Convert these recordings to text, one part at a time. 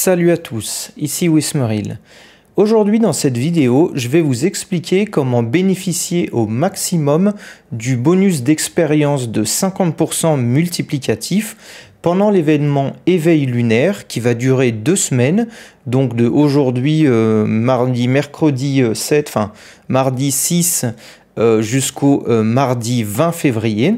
Salut à tous, ici Wismeril. Aujourd'hui dans cette vidéo, je vais vous expliquer comment bénéficier au maximum du bonus d'expérience de 50% multiplicatif pendant l'événement éveil lunaire qui va durer deux semaines, donc de aujourd'hui euh, mardi mercredi 7, euh, enfin mardi 6 euh, jusqu'au mardi 20 février.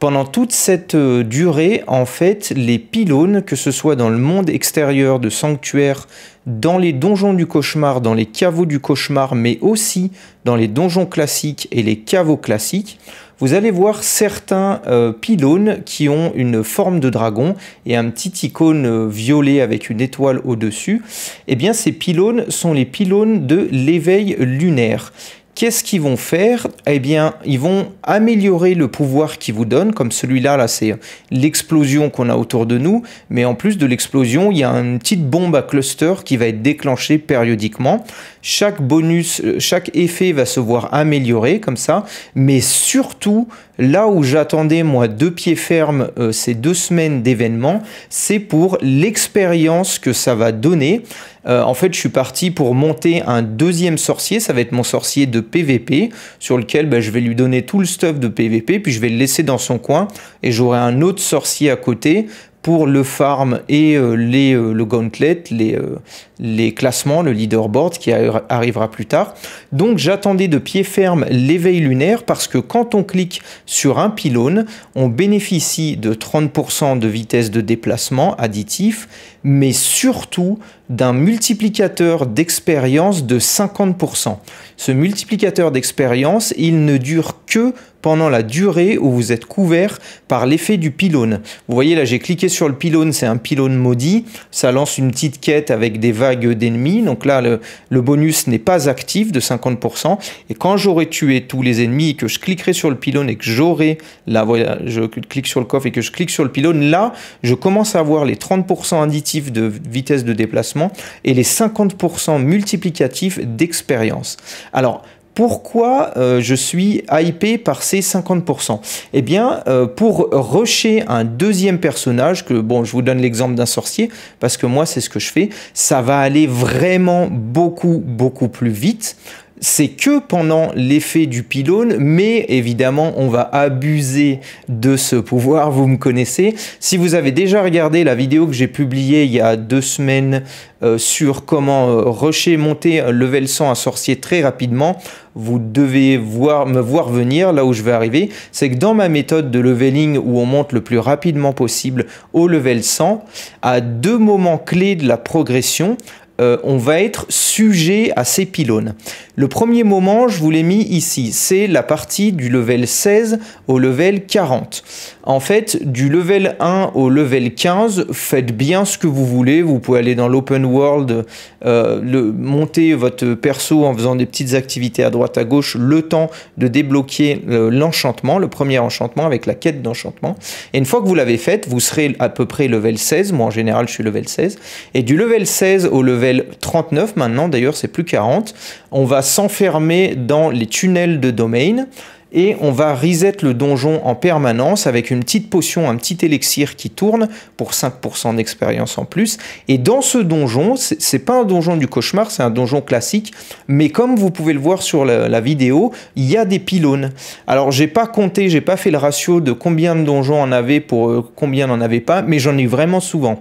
Pendant toute cette euh, durée, en fait, les pylônes, que ce soit dans le monde extérieur de sanctuaire, dans les donjons du cauchemar, dans les caveaux du cauchemar, mais aussi dans les donjons classiques et les caveaux classiques, vous allez voir certains euh, pylônes qui ont une forme de dragon et un petit icône euh, violet avec une étoile au-dessus. Eh bien, ces pylônes sont les pylônes de l'éveil lunaire. Qu'est-ce qu'ils vont faire Eh bien, ils vont améliorer le pouvoir qu'ils vous donnent, comme celui-là, là, c'est l'explosion qu'on a autour de nous, mais en plus de l'explosion, il y a une petite bombe à cluster qui va être déclenchée périodiquement. Chaque bonus, euh, chaque effet va se voir amélioré comme ça. Mais surtout, là où j'attendais moi deux pieds fermes euh, ces deux semaines d'événements, c'est pour l'expérience que ça va donner. Euh, en fait, je suis parti pour monter un deuxième sorcier. Ça va être mon sorcier de PVP, sur lequel ben, je vais lui donner tout le stuff de PVP, puis je vais le laisser dans son coin. Et j'aurai un autre sorcier à côté pour le farm et euh, les, euh, le gauntlet, les, euh, les classements, le leaderboard qui arrivera plus tard. Donc j'attendais de pied ferme l'éveil lunaire parce que quand on clique sur un pylône, on bénéficie de 30% de vitesse de déplacement additif, mais surtout d'un multiplicateur d'expérience de 50%. Ce multiplicateur d'expérience, il ne dure que pendant la durée où vous êtes couvert par l'effet du pylône. Vous voyez là, j'ai cliqué sur le pylône, c'est un pylône maudit, ça lance une petite quête avec des vagues d'ennemis, donc là le, bonus n'est pas actif de 50%, et quand j'aurai tué tous les ennemis et que je cliquerai sur le pylône et que j'aurai, là je clique sur le coffre et que je clique sur le pylône, là je commence à avoir les 30% additifs de vitesse de déplacement et les 50% multiplicatifs d'expérience. Alors, pourquoi euh, je suis hypé par ces 50% Eh bien, euh, pour rusher un deuxième personnage, que bon, je vous donne l'exemple d'un sorcier, parce que moi, c'est ce que je fais, ça va aller vraiment beaucoup, beaucoup plus vite c'est que pendant l'effet du pylône, mais évidemment, on va abuser de ce pouvoir, vous me connaissez. Si vous avez déjà regardé la vidéo que j'ai publiée il y a deux semaines euh, sur comment euh, rusher, monter, euh, level 100 à sorcier très rapidement, vous devez voir, me voir venir là où je vais arriver. C'est que dans ma méthode de leveling où on monte le plus rapidement possible au level 100, à deux moments clés de la progression, euh, on va être sujet à ces pylônes. Le premier moment, je vous l'ai mis ici, c'est la partie du level 16 au level 40. En fait, du level 1 au level 15, faites bien ce que vous voulez. Vous pouvez aller dans l'open world, euh, monter votre perso en faisant des petites activités à droite à gauche, le temps de débloquer euh, l'enchantement, le premier enchantement avec la quête d'enchantement. Et une fois que vous l'avez faite, vous serez à peu près level 16. Moi, en général, je suis level 16. Et du level 16 au level 39 maintenant, d'ailleurs c'est plus 40. On va s'enfermer dans les tunnels de domaine et on va reset le donjon en permanence avec une petite potion, un petit élixir qui tourne pour 5% d'expérience en plus. Et dans ce donjon, c'est pas un donjon du cauchemar, c'est un donjon classique, mais comme vous pouvez le voir sur la, vidéo, il y a des pylônes. Alors j'ai pas compté, j'ai pas fait le ratio de combien de donjons en avait pour euh, combien n'en avait pas, mais j'en ai vraiment souvent.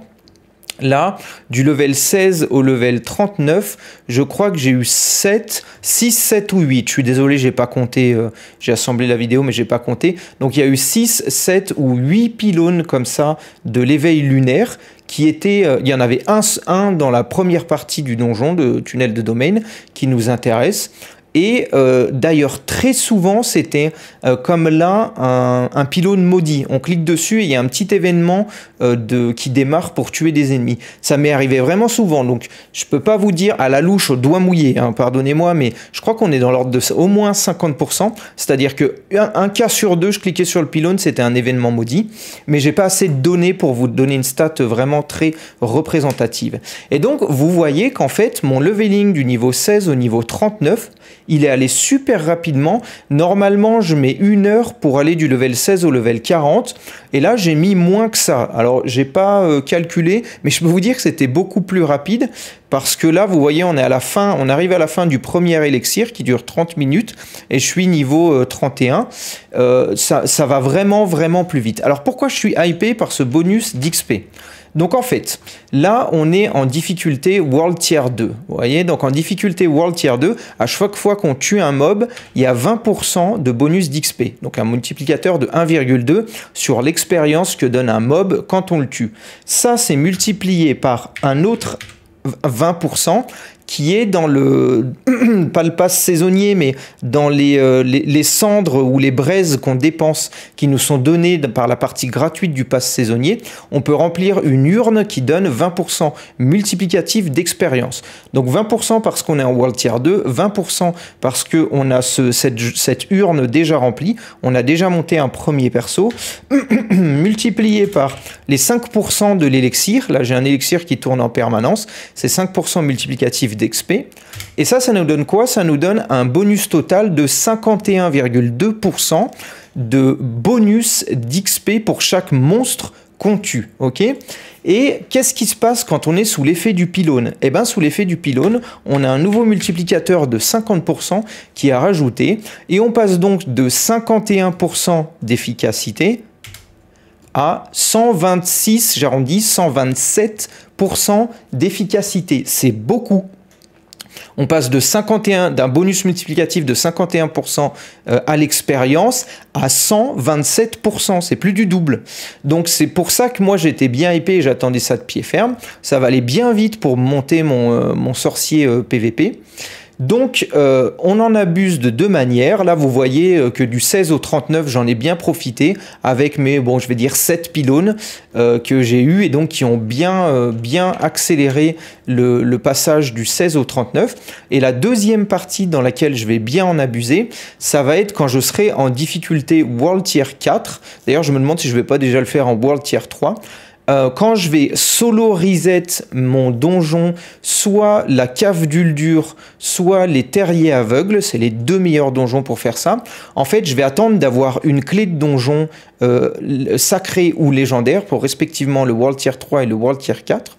Là, du level 16 au level 39, je crois que j'ai eu 7, 6, 7 ou 8. Je suis désolé, j'ai pas compté, euh, j'ai assemblé la vidéo, mais j'ai pas compté. Donc il y a eu 6, 7 ou 8 pylônes comme ça de l'éveil lunaire qui était, euh, il y en avait un, un dans la première partie du donjon, de tunnel de domaine, qui nous intéresse. Et euh, d'ailleurs, très souvent, c'était euh, comme là un, pylône maudit. On clique dessus et il y a un petit événement euh, qui démarre pour tuer des ennemis. Ça m'est arrivé vraiment souvent. Donc, je peux pas vous dire à la louche, au doigt mouillé, hein, pardonnez-moi, mais je crois qu'on est dans l'ordre de au moins 50%. C'est-à-dire que un, cas sur deux, je cliquais sur le pylône, c'était un événement maudit. Mais j'ai pas assez de données pour vous donner une stat vraiment très représentative. Et donc, vous voyez qu'en fait, mon leveling du niveau 16 au niveau 39, il est allé super rapidement. Normalement, je mets une heure pour aller du level 16 au level 40. Et là, j'ai mis moins que ça. Alors, j'ai pas euh, calculé, mais je peux vous dire que c'était beaucoup plus rapide parce que là, vous voyez, on est à la fin, on arrive à la fin du premier élixir qui dure 30 minutes et je suis niveau 31. Euh, euh, ça, ça va vraiment, vraiment plus vite. Alors, pourquoi je suis hypé par ce bonus d'XP donc en fait, là, on est en difficulté World Tier 2. Vous voyez, donc en difficulté World Tier 2, à chaque fois qu'on tue un mob, il y a 20% de bonus d'XP. Donc un multiplicateur de 1,2 sur l'expérience que donne un mob quand on le tue. Ça, c'est multiplié par un autre 20% qui est dans le, pas le pass saisonnier, mais dans euh, les, cendres ou les braises qu'on dépense, qui nous sont données par la partie gratuite du pass saisonnier, on peut remplir une urne qui donne 20% multiplicatif d'expérience. Donc 20% parce qu'on est en World Tier 2, 20% parce qu'on a ce, cette, cette urne déjà remplie, on a déjà monté un premier perso, multiplié par les 5% de l'élixir, là j'ai un élixir qui tourne en permanence, c'est 5% multiplicatif d'XP. Et ça, ça nous donne quoi Ça nous donne un bonus total de 51,2% de bonus d'XP pour chaque monstre qu'on tue, ok Et qu'est-ce qui se passe quand on est sous l'effet du pylône Eh bien, sous l'effet du pylône, on a un nouveau multiplicateur de 50% qui est rajouté, et on passe donc de 51% d'efficacité à 126, j'arrondis, 127% d'efficacité. C'est beaucoup, on passe de 51 d'un bonus multiplicatif de 51% euh, à l'expérience à 127%. C'est plus du double. Donc c'est pour ça que moi j'étais bien épais et j'attendais ça de pied ferme. Ça va aller bien vite pour monter mon, euh, mon sorcier PVP. Euh, donc euh, on en abuse de deux manières. Là vous voyez euh, que du 16 au 39 j'en ai bien profité avec mes bon je vais dire 7 pylônes euh, que j'ai eu et donc qui ont bien, bien accéléré le, le, passage du 16 au 39. Et la deuxième partie dans laquelle je vais bien en abuser, ça va être quand je serai en difficulté World Tier 4. D'ailleurs je me demande si je vais pas déjà le faire en World Tier 3. Euh, quand je vais solo reset mon donjon, soit la cave d'Uldur, soit les terriers aveugles, c'est les deux meilleurs donjons pour faire ça, en fait je vais attendre d'avoir une clé de donjon euh, sacrée ou légendaire pour respectivement le World Tier 3 et le World Tier 4.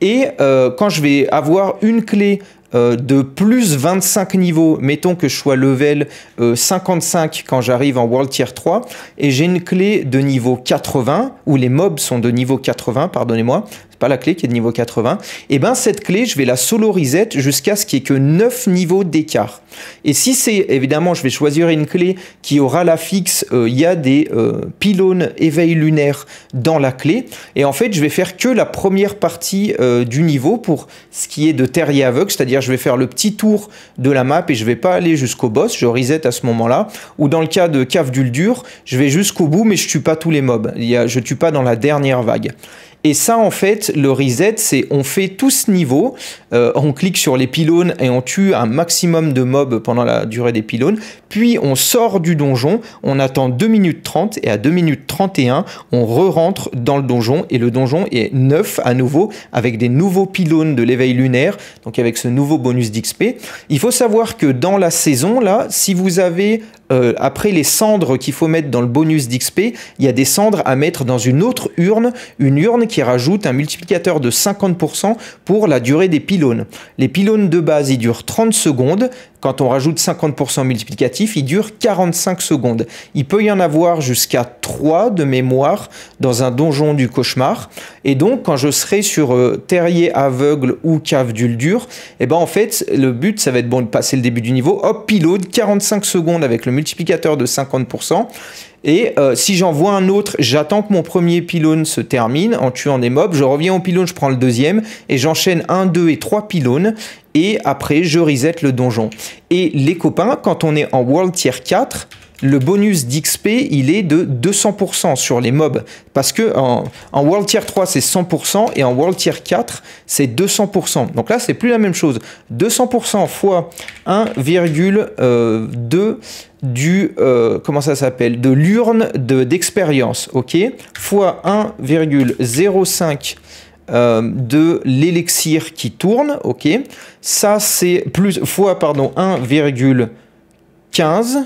Et euh, quand je vais avoir une clé euh, de plus 25 niveaux. Mettons que je sois level 55 euh, quand j'arrive en World Tier 3 et j'ai une clé de niveau 80 où les mobs sont de niveau 80, pardonnez-moi, la clé qui est de niveau 80, et eh ben cette clé, je vais la solo reset jusqu'à ce qu'il n'y ait que 9 niveaux d'écart. Et si c'est, évidemment, je vais choisir une clé qui aura la fixe, euh, il y a des euh, pylônes éveil lunaire dans la clé, et en fait, je vais faire que la première partie euh, du niveau pour ce qui est de terrier aveugle, c'est-à-dire je vais faire le petit tour de la map et je vais pas aller jusqu'au boss, je reset à ce moment-là, ou dans le cas de Cave d'Uldur, je vais jusqu'au bout, mais je tue pas tous les mobs, il y a, je tue pas dans la dernière vague. Et ça, en fait, le reset, c'est on fait tout ce niveau, euh, on clique sur les pylônes et on tue un maximum de mobs pendant la durée des pylônes, puis on sort du donjon, on attend 2 minutes 30 et à 2 minutes 31, on re-rentre dans le donjon et le donjon est neuf à nouveau avec des nouveaux pylônes de l'éveil lunaire, donc avec ce nouveau bonus d'XP. Il faut savoir que dans la saison, là, si vous avez euh, après les cendres qu'il faut mettre dans le bonus d'XP, il y a des cendres à mettre dans une autre urne, une urne qui rajoute un multiplicateur de 50% pour la durée des pylônes. Les pylônes de base, y durent 30 secondes, quand on rajoute 50% multiplicatif, il dure 45 secondes. Il peut y en avoir jusqu'à 3 de mémoire dans un donjon du cauchemar. Et donc, quand je serai sur euh, terrier aveugle ou cave d'Uldur, eh ben en fait, le but, ça va être bon de passer le début du niveau. Hop, pilote, 45 secondes avec le multiplicateur de 50%. Et euh, si j'en vois un autre, j'attends que mon premier pylône se termine en tuant des mobs. Je reviens au pylône, je prends le deuxième et j'enchaîne un, deux et trois pylônes. Et après, je reset le donjon. Et les copains, quand on est en World Tier 4, le bonus d'XP, il est de 200% sur les mobs. Parce que en, World Tier 3, c'est 100% et en World Tier 4, c'est 200%. Donc là, c'est plus la même chose. 200% fois 1,2 du euh, comment ça s'appelle de l'urne d'expérience, ok, fois 1,05 euh, de l'élixir qui tourne, ok, ça c'est plus fois pardon 1,15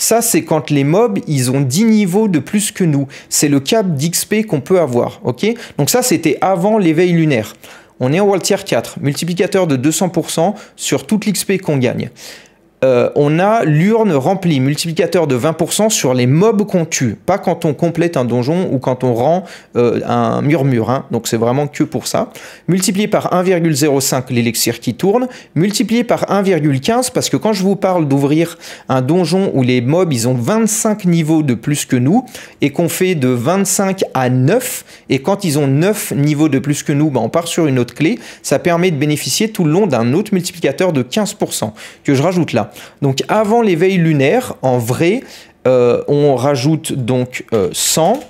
ça, c'est quand les mobs, ils ont 10 niveaux de plus que nous. C'est le cap d'XP qu'on peut avoir, ok Donc ça, c'était avant l'éveil lunaire. On est en World Tier 4, multiplicateur de 200% sur toute l'XP qu'on gagne. Euh, on a l'urne remplie, multiplicateur de 20% sur les mobs qu'on tue. Pas quand on complète un donjon ou quand on rend euh, un murmure. Hein. Donc c'est vraiment que pour ça. Multiplié par 1,05 l'élixir qui tourne. Multiplié par 1,15 parce que quand je vous parle d'ouvrir un donjon où les mobs ils ont 25 niveaux de plus que nous et qu'on fait de 25 à 9 et quand ils ont 9 niveaux de plus que nous, bah, on part sur une autre clé. Ça permet de bénéficier tout le long d'un autre multiplicateur de 15% que je rajoute là. Donc avant l'éveil lunaire, en vrai, euh, on rajoute donc 100 euh,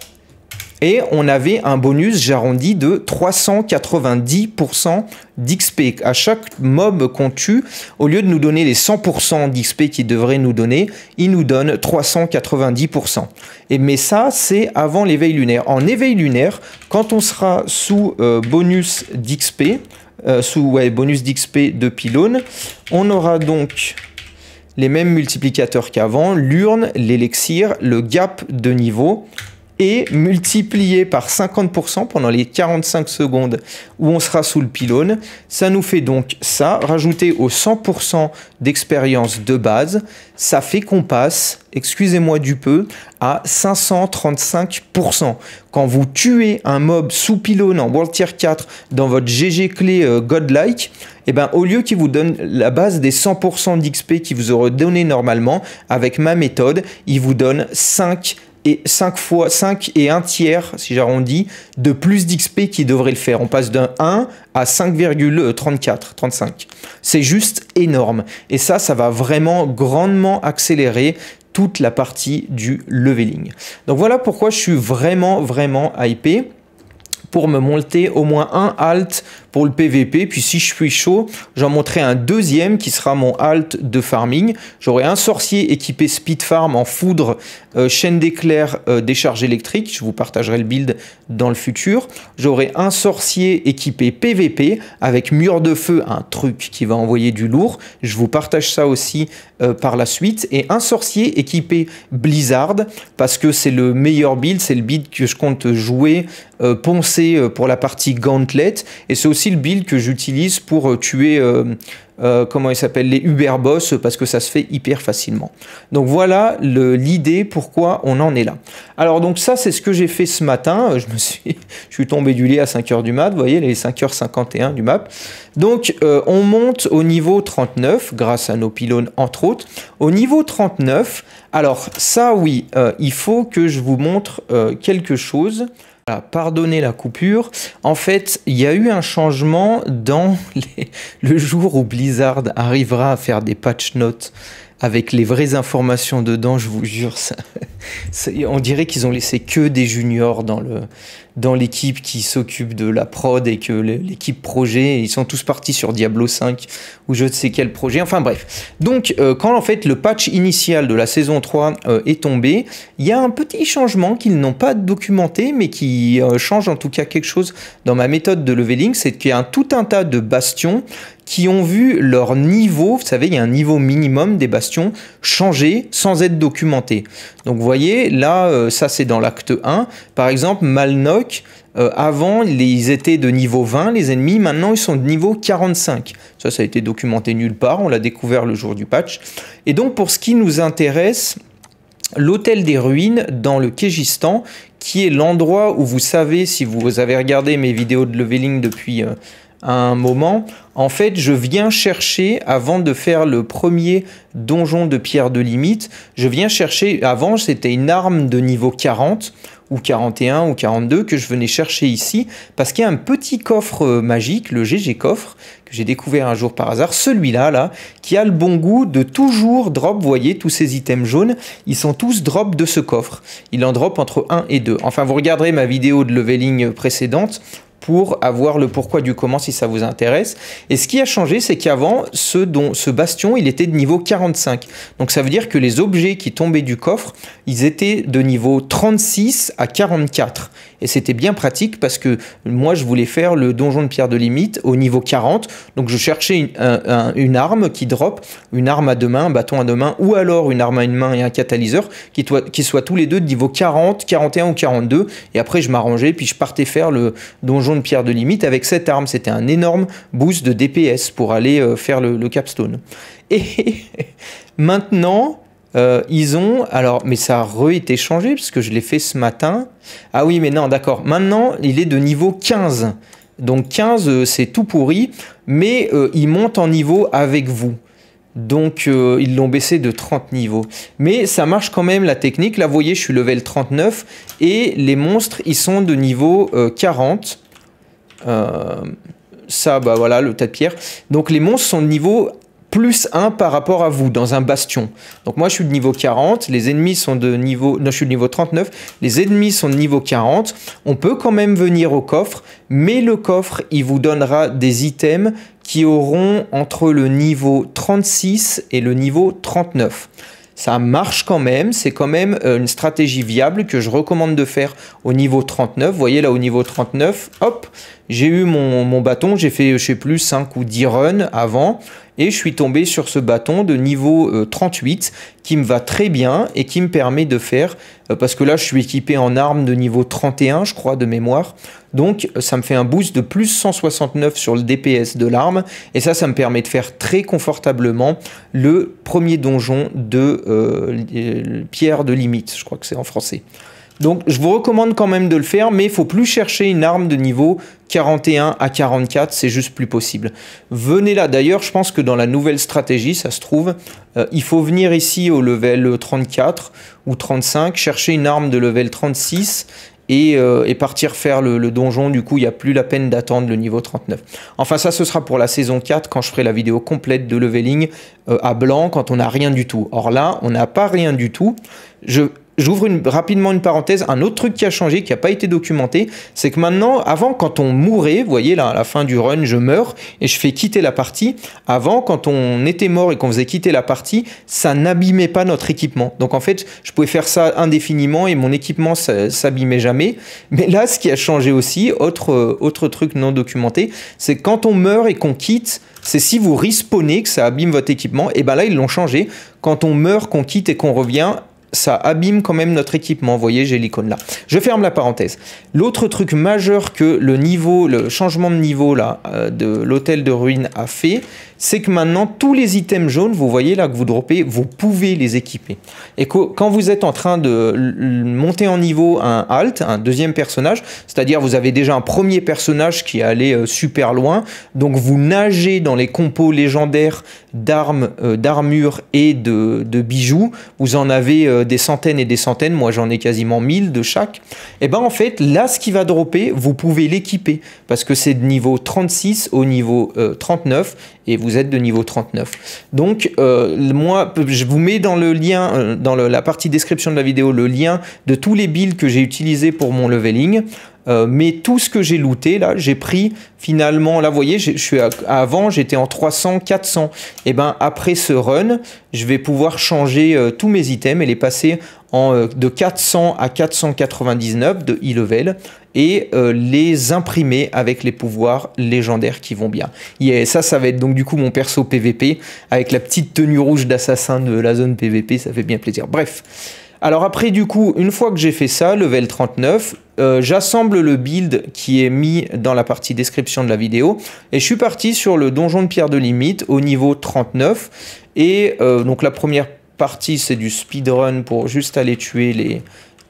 et on avait un bonus, j'arrondis, de 390% d'XP. À chaque mob qu'on tue, au lieu de nous donner les 100% d'XP qu'il devrait nous donner, il nous donne 390%. Et, mais ça, c'est avant l'éveil lunaire. En éveil lunaire, quand on sera sous euh, bonus d'XP, sous bonus d'XP de pylône, on aura donc les mêmes multiplicateurs qu'avant, l'urne, l'élixir, le gap de niveau et multiplié par 50% pendant les 45 secondes où on sera sous le pylône. Ça nous fait donc ça, Rajouter aux 100% d'expérience de base, ça fait qu'on passe, excusez-moi du peu, à 535%. Quand vous tuez un mob sous pylône en World Tier 4 dans votre GG clé euh, godlike, eh ben, au lieu qu'il vous donne la base des 100% d'XP qu'il vous aurait donné normalement, avec ma méthode, il vous donne 5 et 5 fois 5 et 1 tiers, si j'arrondis, de plus d'XP qui devrait le faire. On passe d'un 1 à 5,34, 35. C'est juste énorme. Et ça, ça va vraiment grandement accélérer toute la partie du leveling. Donc voilà pourquoi je suis vraiment, vraiment hypé pour me monter au moins un alt pour le PVP. Puis si je suis chaud, j'en montrerai un deuxième qui sera mon halt de farming. J'aurai un sorcier équipé speed farm en foudre, euh, chaîne d'éclair, euh, décharge électrique. Je vous partagerai le build dans le futur. J'aurai un sorcier équipé PVP avec mur de feu, un truc qui va envoyer du lourd. Je vous partage ça aussi euh, par la suite. Et un sorcier équipé Blizzard parce que c'est le meilleur build, c'est le build que je compte jouer, poncer pour la partie Gauntlet. Et c'est aussi le build que j'utilise pour euh, tuer, euh, euh, comment il s'appelle, les Uber Boss, parce que ça se fait hyper facilement. Donc voilà l'idée pourquoi on en est là. Alors donc ça, c'est ce que j'ai fait ce matin. Je me suis, je suis tombé du lit à 5h du mat, vous voyez, les 5h51 du map. Donc on monte au niveau 39, grâce à nos pylônes entre autres. Au niveau 39, alors ça oui, il faut que je vous montre quelque chose pardonnez la coupure. En fait, il y a eu un changement dans le jour où Blizzard arrivera à faire des patch notes avec les vraies informations dedans, je vous jure, ça, on dirait qu'ils ont laissé que des juniors dans le, dans l'équipe qui s'occupe de la prod et que l'équipe projet, ils sont tous partis sur Diablo 5 ou je ne sais quel projet, enfin bref. Donc euh, quand en fait le patch initial de la saison 3 euh, est tombé, il y a un petit changement qu'ils n'ont pas documenté mais qui euh, change en tout cas quelque chose dans ma méthode de leveling, c'est qu'il y a un, tout un tas de bastions qui ont vu leur niveau, vous savez, il y a un niveau minimum des bastions changer sans être documenté. Donc vous voyez, là, ça c'est dans l'acte 1. Par exemple, Malnock, euh, avant, ils étaient de niveau 20, les ennemis, maintenant ils sont de niveau 45. Ça, ça a été documenté nulle part, on l'a découvert le jour du patch. Et donc, pour ce qui nous intéresse, l'hôtel des ruines dans le Kégistan, qui est l'endroit où vous savez, si vous avez regardé mes vidéos de leveling depuis euh, un moment, en fait, je viens chercher, avant de faire le premier donjon de pierre de limite, je viens chercher, avant c'était une arme de niveau 40, ou 41 ou 42 que je venais chercher ici parce qu'il y a un petit coffre euh, magique, le GG coffre, que j'ai découvert un jour par hasard, celui-là, là, qui a le bon goût de toujours drop, vous voyez, tous ces items jaunes, ils sont tous drop de ce coffre. Il en drop entre 1 et 2. Enfin, vous regarderez ma vidéo de leveling précédente, pour avoir le pourquoi du comment si ça vous intéresse. Et ce qui a changé, c'est qu'avant, ce, ce bastion, il était de niveau 45. Donc ça veut dire que les objets qui tombaient du coffre, ils étaient de niveau 36 à 44. Et c'était bien pratique parce que moi, je voulais faire le donjon de pierre de limite au niveau 40. Donc je cherchais une, arme qui drop, une arme à deux mains, un bâton à deux mains, ou alors une arme à une main et un catalyseur qui, qui soient tous les deux de niveau 40, 41 ou 42. Et après, je m'arrangeais, puis je partais faire le donjon pierre de limite avec cette arme. C'était un énorme boost de DPS pour aller euh, faire le, capstone. Et maintenant, euh, ils ont. Alors, mais ça a re-été changé puisque je l'ai fait ce matin. Ah oui, mais non, d'accord. Maintenant, il est de niveau 15. Donc 15, euh, c'est tout pourri, mais ils il monte en niveau avec vous. Donc ils l'ont baissé de 30 niveaux. Mais ça marche quand même la technique. Là, voyez, je suis level 39 et les monstres, ils sont de niveau 40. Euh, ça, bah voilà, le tas de pierres Donc les monstres sont de niveau plus 1 par rapport à vous dans un bastion. Donc moi je suis de niveau 40, les ennemis sont de niveau... Non, je suis de niveau 39, les ennemis sont de niveau 40. On peut quand même venir au coffre, mais le coffre, il vous donnera des items qui auront entre le niveau 36 et le niveau 39 ça marche quand même, c'est quand même euh, une stratégie viable que je recommande de faire au niveau 39. Vous voyez là au niveau 39, hop, j'ai eu mon, bâton, j'ai fait je sais plus 5 ou 10 runs avant et je suis tombé sur ce bâton de niveau 38 euh, qui me va très bien et qui me permet de faire, euh, parce que là je suis équipé en arme de niveau 31 je crois de mémoire, donc ça me fait un boost de plus 169 sur le DPS de l'arme et ça ça me permet de faire très confortablement le premier donjon de euh, Pierre de Limite, je crois que c'est en français. Donc je vous recommande quand même de le faire, mais il faut plus chercher une arme de niveau 41 à 44, c'est juste plus possible. Venez là, d'ailleurs je pense que dans la nouvelle stratégie, ça se trouve, euh, il faut venir ici au level 34 euh, ou 35, chercher une arme de level 36 euh, et, partir faire le, donjon. Du coup, il n'y a plus la peine d'attendre le niveau 39. Enfin, ça, ce sera pour la saison 4 quand je ferai la vidéo complète de leveling à blanc quand on n'a rien du tout. Or là, on n'a pas rien du tout. Je, J'ouvre rapidement une parenthèse. Un autre truc qui a changé, qui n'a pas été documenté, c'est que maintenant, avant, quand on mourait, vous voyez là, à la fin du run, je meurs et je fais quitter la partie. Avant, quand on était mort et qu'on faisait quitter la partie, ça n'abîmait pas notre équipement. Donc en fait, je pouvais faire ça indéfiniment et mon équipement s'abîmait jamais. Mais là, ce qui a changé aussi, autre, autre truc non documenté, c'est quand on meurt et qu'on quitte, c'est si vous respawnez que ça abîme votre équipement. Et ben là, ils l'ont changé. Quand on meurt, qu'on quitte et qu'on revient, ça abîme quand même notre équipement. Vous voyez, j'ai l'icône là. Je ferme la parenthèse. L'autre truc majeur que le niveau, le changement de niveau là euh, de l'hôtel de ruines a fait, c'est que maintenant tous les items jaunes, vous voyez là que vous dropez, vous pouvez les équiper. Et quand vous êtes en train de monter en niveau un alt, un deuxième personnage, c'est-à-dire vous avez déjà un premier personnage qui est allé euh, super loin, donc vous nagez dans les compos légendaires d'armes, euh, d'armures et de, de, bijoux. Vous en avez euh, des centaines et des centaines, moi j'en ai quasiment 1000 de chaque, et eh ben en fait là ce qui va dropper, vous pouvez l'équiper parce que c'est de niveau 36 au niveau 39 euh, et vous êtes de niveau 39. Donc euh, moi je vous mets dans le lien, dans la partie description de la vidéo, le lien de tous les builds que j'ai utilisés pour mon leveling. Euh, mais tout ce que j'ai looté, là, j'ai pris finalement, là, vous voyez, je suis avant, j'étais en 300, 400. Et ben après ce run, je vais pouvoir changer euh, tous mes items et les passer en, euh, de 400 à 499 de e-level et les imprimer avec les pouvoirs légendaires qui vont bien. Et eh, ça, ça va être donc du coup mon perso PVP avec la petite tenue rouge d'assassin de la zone PVP, ça fait bien plaisir. Bref. Alors après du coup, une fois que j'ai fait ça, level 39, euh, j'assemble le build qui est mis dans la partie description de la vidéo et je suis parti sur le donjon de pierre de limite au niveau 39 et euh, donc la première partie c'est du speedrun pour juste aller tuer les,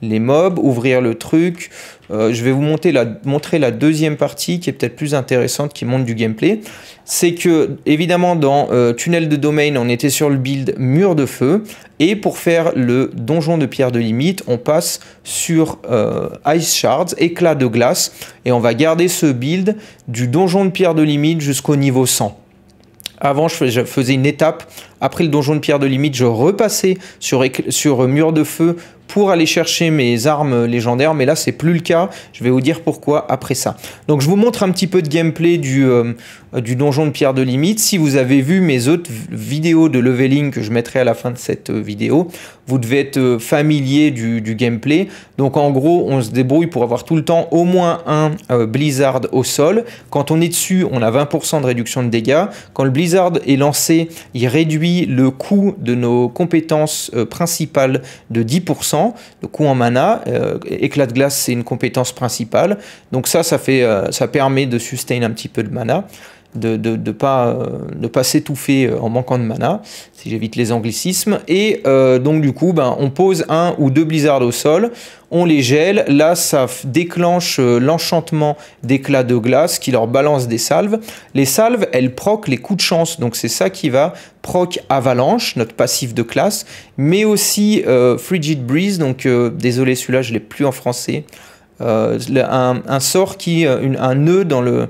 les mobs, ouvrir le truc. Euh, je vais vous la, montrer la deuxième partie qui est peut-être plus intéressante, qui montre du gameplay. C'est que, évidemment, dans euh, Tunnel de Domaine, on était sur le build Mur de Feu. Et pour faire le Donjon de Pierre de Limite, on passe sur euh, Ice Shards, Éclat de Glace. Et on va garder ce build du Donjon de Pierre de Limite jusqu'au niveau 100. Avant, je faisais une étape. Après le donjon de pierre de limite, je repassais sur, sur mur de feu pour aller chercher mes armes légendaires, mais là c'est plus le cas, je vais vous dire pourquoi après ça. Donc je vous montre un petit peu de gameplay du, euh, donjon de pierre de limite. Si vous avez vu mes autres vidéos de leveling que je mettrai à la fin de cette euh, vidéo, vous devez être euh, familier du, gameplay. Donc en gros, on se débrouille pour avoir tout le temps au moins un blizzard au sol. Quand on est dessus, on a 20% de réduction de dégâts. Quand le blizzard est lancé, il réduit le coût de nos compétences principales de 10% le coup en mana. Euh, éclat de glace, c'est une compétence principale. Donc ça, ça, fait, euh, ça permet de sustain un petit peu de mana de ne pas, euh, pas s'étouffer euh, en manquant de mana, si j'évite les anglicismes. Et euh, donc du coup, ben, on pose un ou deux blizzards au sol, on les gèle, là ça déclenche l'enchantement d'éclats de glace qui leur balance des salves. Les salves, elles proc les coups de chance, donc c'est ça qui va proc avalanche, notre passif de classe, mais aussi frigid breeze, donc désolé celui-là je l'ai plus en français. un, sort qui, un nœud dans le,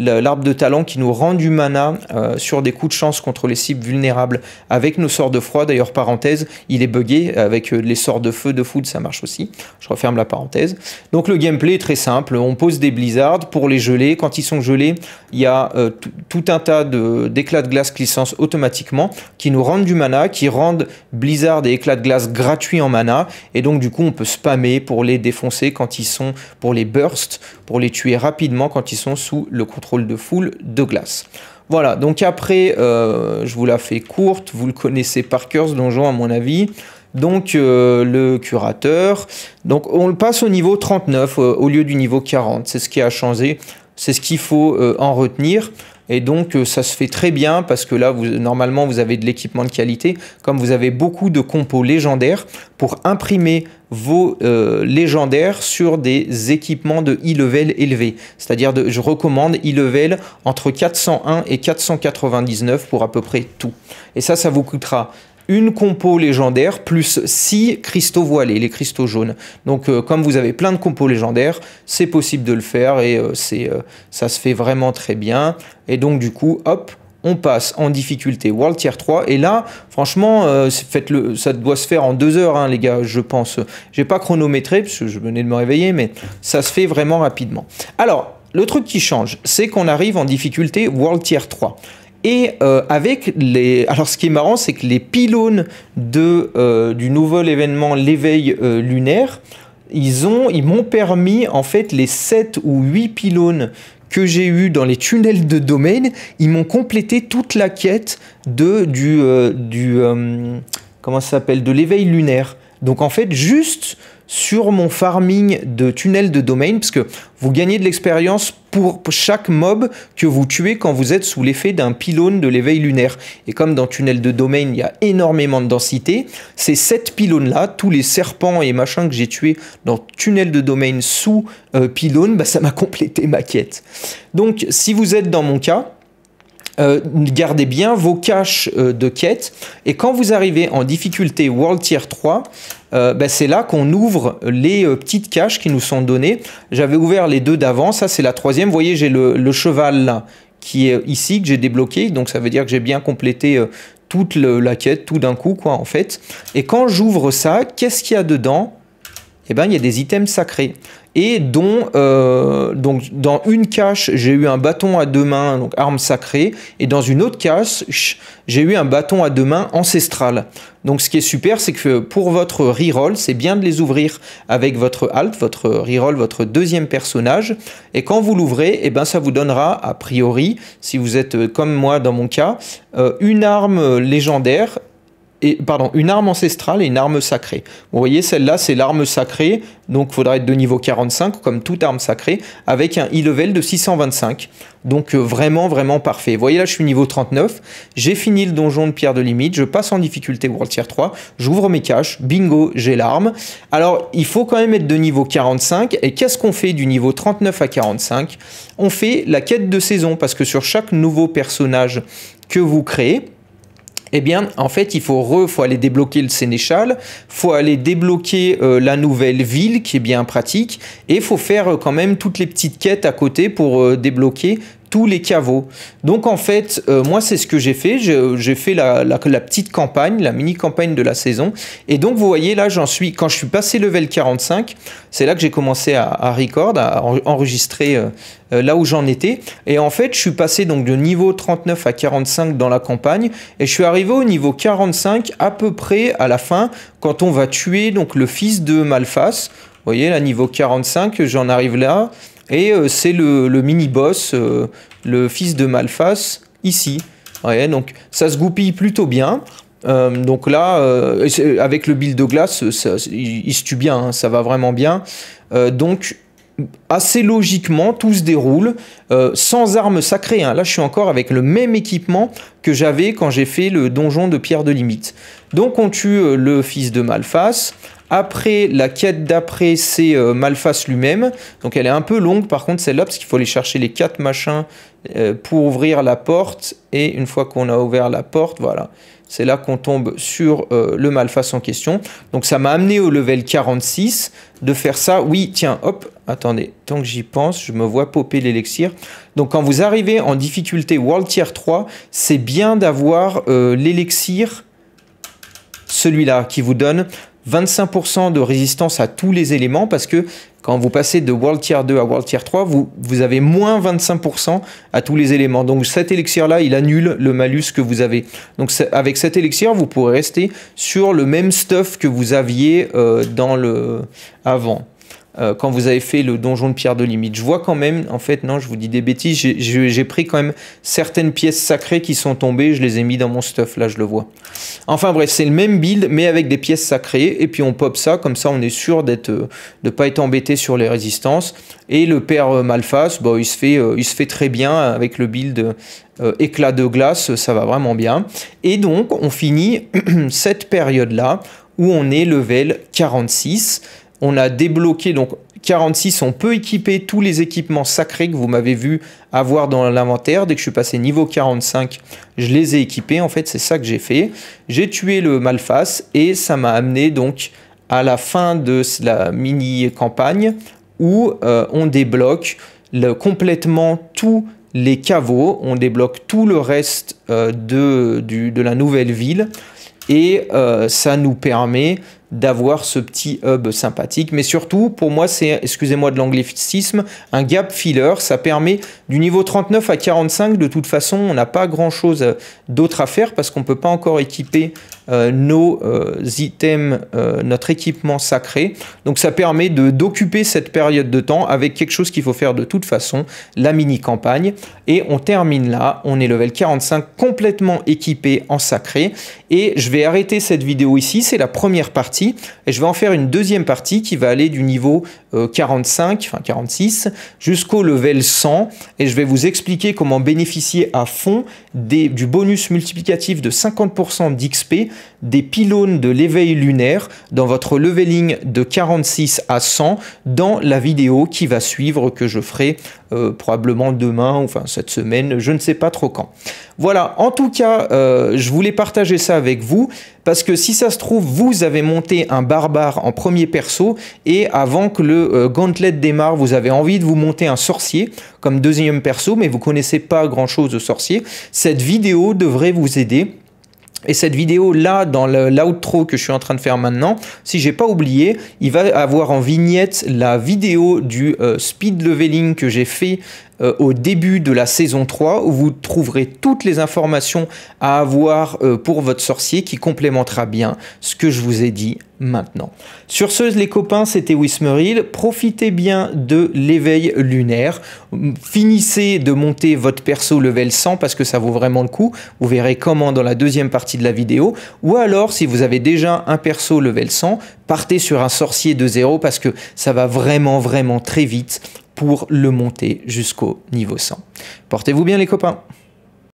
l'arbre de talent qui nous rend du mana euh, sur des coups de chance contre les cibles vulnérables avec nos sorts de froid. D'ailleurs, parenthèse, il est buggé avec euh, les sorts de feu, de foot, ça marche aussi. Je referme la parenthèse. Donc le gameplay est très simple. On pose des blizzards pour les geler. Quand ils sont gelés, il y a euh, tout un tas d'éclats de, glace qui automatiquement, qui nous rendent du mana, qui rendent blizzard et éclats de glace gratuits en mana. Et donc du coup, on peut spammer pour les défoncer quand ils sont, pour les bursts, pour les tuer rapidement quand ils sont sous le contrôle de foule de glace. Voilà, donc après, euh, je vous la fais courte, vous le connaissez par cœur ce donjon à mon avis. Donc euh, le curateur, donc on le passe au niveau 39 euh, au lieu du niveau 40, c'est ce qui a changé, c'est ce qu'il faut en retenir. Et donc, euh, ça se fait très bien parce que là, vous, normalement, vous avez de l'équipement de qualité. Comme vous avez beaucoup de compos légendaires, pour imprimer vos euh, légendaires sur des équipements de e-level élevé. C'est-à-dire, je recommande e-level entre 401 et 499 pour à peu près tout. Et ça, ça vous coûtera une compo légendaire plus 6 cristaux voilés, les cristaux jaunes. Donc euh, comme vous avez plein de compos légendaires, c'est possible de le faire et euh, euh, ça se fait vraiment très bien. Et donc du coup, hop, on passe en difficulté World Tier 3. Et là, franchement, faites -le, ça doit se faire en deux heures, hein, les gars, je pense. J'ai pas chronométré, parce que je venais de me réveiller, mais ça se fait vraiment rapidement. Alors, le truc qui change, c'est qu'on arrive en difficulté World Tier 3. Et euh, avec les. Alors, ce qui est marrant, c'est que les pylônes de, euh, du nouvel événement, l'éveil euh, lunaire, ils ont, ils m'ont permis, en fait, les 7 ou 8 pylônes que j'ai eu dans les tunnels de domaine, ils m'ont complété toute la quête de, du. du comment ça s'appelle De l'éveil lunaire. Donc, en fait, juste sur mon farming de tunnel de domaine, parce que vous gagnez de l'expérience pour chaque mob que vous tuez quand vous êtes sous l'effet d'un pylône de l'éveil lunaire. Et comme dans tunnel de domaine, il y a énormément de densité, ces sept pylônes-là, tous les serpents et machins que j'ai tués dans tunnel de domaine sous euh, pylône, bah, ça m'a complété ma quête. Donc si vous êtes dans mon cas, euh, gardez bien vos caches euh, de quête Et quand vous arrivez en difficulté World Tier 3, euh, ben, c'est là qu'on ouvre les petites caches qui nous sont données. J'avais ouvert les deux d'avant, ça c'est la troisième. Vous voyez, j'ai le, cheval qui est ici, que j'ai débloqué. Donc ça veut dire que j'ai bien complété toute la quête, tout d'un coup, quoi, en fait. Et quand j'ouvre ça, qu'est-ce qu'il y a dedans eh bien il y a des items sacrés et dont euh, donc dans une cache j'ai eu un bâton à deux mains, donc arme sacrée, et dans une autre cache j'ai eu un bâton à deux mains ancestral. Donc ce qui est super, c'est que pour votre reroll, c'est bien de les ouvrir avec votre alt, votre reroll, votre deuxième personnage, et quand vous l'ouvrez, et eh ben ça vous donnera a priori, si vous êtes euh, comme moi dans mon cas, euh, une arme légendaire et, pardon, une arme ancestrale et une arme sacrée. Vous voyez, celle-là, c'est l'arme sacrée, donc il faudra être de niveau 45, comme toute arme sacrée, avec un e-level de 625. Donc euh, vraiment, vraiment parfait. Vous voyez, là, je suis niveau 39, j'ai fini le donjon de Pierre de Limite, je passe en difficulté World Tier 3, j'ouvre mes caches, bingo, j'ai l'arme. Alors, il faut quand même être de niveau 45, et qu'est-ce qu'on fait du niveau 39 à 45 On fait la quête de saison, parce que sur chaque nouveau personnage que vous créez, eh bien, en fait, il faut, aller débloquer le Sénéchal, faut aller débloquer euh, la nouvelle ville qui est bien pratique, et faut faire euh, quand même toutes les petites quêtes à côté pour euh, débloquer tous les caveaux. Donc en fait, euh, moi c'est ce que j'ai fait. J'ai fait la, petite campagne, la mini campagne de la saison. Et donc vous voyez là, j'en suis quand je suis passé level 45, c'est là que j'ai commencé à, record, à enregistrer euh, euh, là où j'en étais. Et en fait, je suis passé donc de niveau 39 à 45 dans la campagne. Et je suis arrivé au niveau 45 à peu près à la fin quand on va tuer donc le fils de Malface. Vous voyez à niveau 45, j'en arrive là. Et euh, c'est le, mini-boss, euh, le fils de Malface, ici. Ouais, donc ça se goupille plutôt bien. Euh, donc là, avec le build de glace, ça, il, se tue bien, hein, ça va vraiment bien. donc assez logiquement, tout se déroule sans armes sacrées. Hein. Là, je suis encore avec le même équipement que j'avais quand j'ai fait le donjon de Pierre de Limite. Donc, on tue le fils de Malface. Après, la quête d'après, c'est euh, Malface lui-même. Donc elle est un peu longue par contre celle-là, parce qu'il faut aller chercher les quatre machins euh, pour ouvrir la porte. Et une fois qu'on a ouvert la porte, voilà, c'est là qu'on tombe sur euh, le Malface en question. Donc ça m'a amené au level 46 de faire ça. Oui, tiens, hop, attendez, tant que j'y pense, je me vois popper l'élixir. Donc quand vous arrivez en difficulté World Tier 3, c'est bien d'avoir l'élixir celui-là qui vous donne 25% de résistance à tous les éléments parce que quand vous passez de World Tier 2 à World Tier 3, vous, vous avez moins 25% à tous les éléments. Donc cet élixir-là, il annule le malus que vous avez. Donc avec cet élixir, vous pourrez rester sur le même stuff que vous aviez euh, dans le avant. Euh, quand vous avez fait le donjon de pierre de limite. Je vois quand même, en fait, non, je vous dis des bêtises, j'ai pris quand même certaines pièces sacrées qui sont tombées, je les ai mis dans mon stuff, là, je le vois. Enfin bref, c'est le même build, mais avec des pièces sacrées. Et puis on pop ça, comme ça on est sûr euh, de ne pas être embêté sur les résistances. Et le père euh, malface bah, il, se fait, euh, il se fait très bien avec le build éclat de glace, ça va vraiment bien. Et donc on finit cette période-là où on est level 46. On a débloqué, donc 46 on peut équiper tous les équipements sacrés que vous m'avez vu avoir dans l'inventaire. Dès que je suis passé niveau 45, je les ai équipés. En fait, c'est ça que j'ai fait. J'ai tué le Malface et ça m'a amené donc à la fin de la mini-campagne où euh, on débloque complètement tous les caveaux, on débloque tout le reste euh, de, de la nouvelle ville et euh, ça nous permet d'avoir ce petit hub sympathique. Mais surtout, pour moi, c'est, excusez-moi de l'anglicisme, un gap filler. Ça permet du niveau 39 à 45, de toute façon, on n'a pas grand-chose euh, d'autre à faire parce qu'on ne peut pas encore équiper euh, nos euh, items, notre équipement sacré. Donc ça permet d'occuper cette période de temps avec quelque chose qu'il faut faire de toute façon, la mini-campagne. Et on termine là, on est level 45 complètement équipé en sacré. Et je vais arrêter cette vidéo ici, c'est la première partie et je vais en faire une deuxième partie qui va aller du niveau 45, euh, enfin 46, jusqu'au level 100. Et je vais vous expliquer comment bénéficier à fond des, du bonus multiplicatif de 50% d'XP des pylônes de l'éveil lunaire dans votre leveling de 46 à 100 dans la vidéo qui va suivre que je ferai euh, probablement demain, enfin cette semaine, je ne sais pas trop quand. Voilà, en tout cas, euh, je voulais partager ça avec vous, parce que si ça se trouve, vous avez monté un barbare en premier perso, et avant que le euh, gauntlet démarre, vous avez envie de vous monter un sorcier comme deuxième perso, mais vous connaissez pas grand-chose de sorcier, cette vidéo devrait vous aider et cette vidéo-là, dans l'outro que je suis en train de faire maintenant, si j'ai pas oublié, il va avoir en vignette la vidéo du euh, speed leveling que j'ai fait euh, au début de la saison 3 où vous trouverez toutes les informations à avoir euh, pour votre sorcier qui complémentera bien ce que je vous ai dit maintenant. Sur ce, les copains, c'était Wismeril. Profitez bien de l'éveil lunaire. Finissez de monter votre perso level 100 parce que ça vaut vraiment le coup. Vous verrez comment dans la deuxième partie de la vidéo. Ou alors, si vous avez déjà un perso level 100, partez sur un sorcier de zéro parce que ça va vraiment, vraiment très vite pour le monter jusqu'au niveau 100. Portez-vous bien les copains